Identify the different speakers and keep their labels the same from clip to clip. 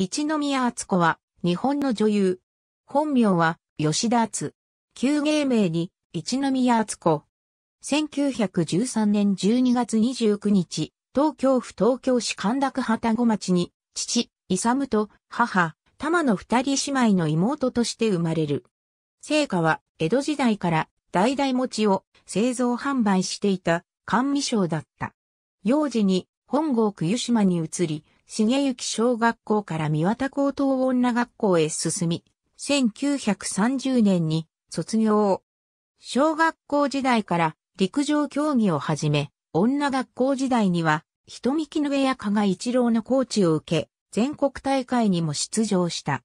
Speaker 1: 一宮厚子は、日本の女優。本名は、吉田厚。旧芸名に、一宮厚子。1913年12月29日、東京府東京市神楽旗子町に、父、勇と母、玉の二人姉妹の妹として生まれる。聖火は、江戸時代から、代々餅を製造販売していた、甘味賞だった。幼児に、本郷久湯島に移り、重幸小学校から三綿高等女学校へ進み、1930年に卒業。小学校時代から陸上競技を始め、女学校時代には、見木の上や加賀一郎のコーチを受け、全国大会にも出場した。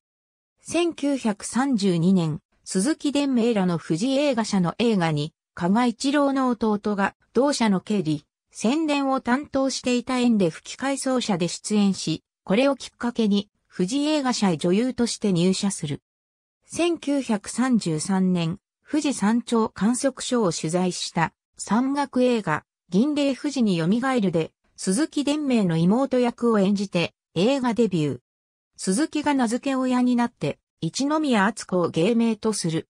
Speaker 1: 1932年、鈴木伝明らの富士映画社の映画に、加賀一郎の弟が同社の経理、宣伝を担当していた縁で吹き替え奏者で出演し、これをきっかけに、富士映画社へ女優として入社する。1933年、富士山頂観測所を取材した山岳映画、銀霊富士に蘇るで、鈴木伝明の妹役を演じて映画デビュー。鈴木が名付け親になって、一宮厚子を芸名とする。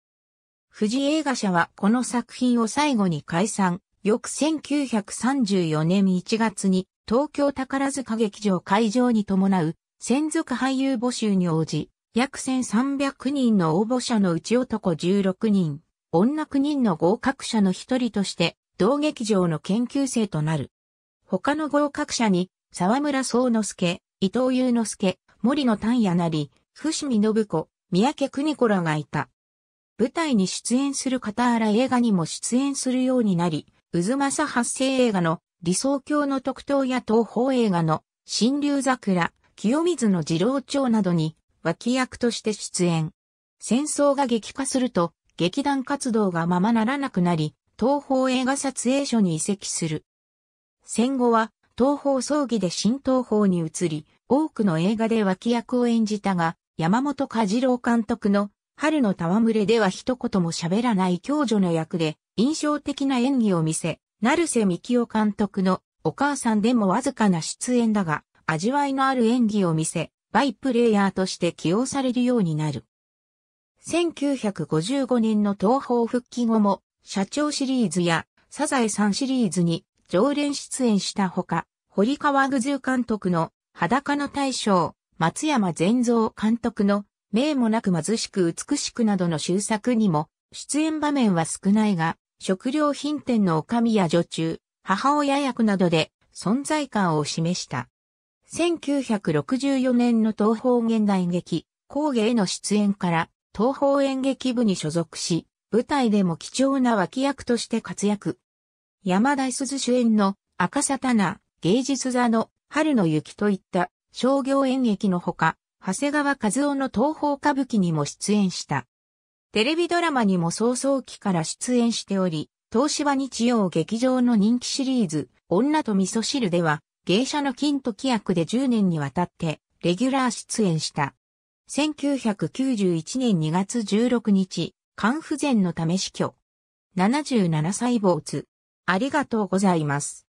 Speaker 1: 富士映画社はこの作品を最後に解散、翌1934年1月に東京宝塚劇場会場に伴う専属俳優募集に応じ、約1300人の応募者のうち男16人、女9人の合格者の一人として、同劇場の研究生となる。他の合格者に、沢村宗之助、伊藤祐之助、森野丹也なり、伏見信子、三宅邦子らがいた。舞台に出演する傍ら映画にも出演するようになり、渦政発生映画の理想郷の特等や東宝映画の新竜桜、清水の二郎町などに脇役として出演。戦争が激化すると劇団活動がままならなくなり、東宝映画撮影所に移籍する。戦後は東宝葬儀で新東宝に移り、多くの映画で脇役を演じたが、山本和次郎監督の春の戯れでは一言も喋らない教女の役で印象的な演技を見せ、成瀬幹夫監督のお母さんでもわずかな出演だが、味わいのある演技を見せ、バイプレイヤーとして起用されるようになる。1955年の東方復帰後も、社長シリーズやサザエさんシリーズに常連出演したほか、堀川具重監督の裸の大将、松山善造監督の名もなく貧しく美しくなどの終作にも出演場面は少ないが、食料品店の女将や女中、母親役などで存在感を示した。1964年の東方現代劇、工芸の出演から東方演劇部に所属し、舞台でも貴重な脇役として活躍。山田鈴主演の赤沙棚、芸術座の春の雪といった商業演劇のほか、長谷川和夫の東方歌舞伎にも出演した。テレビドラマにも早々期から出演しており、東芝日曜劇場の人気シリーズ、女と味噌汁では、芸者の金時役で10年にわたって、レギュラー出演した。1991年2月16日、肝不全のため死去。77歳坊主。ありがとうございます。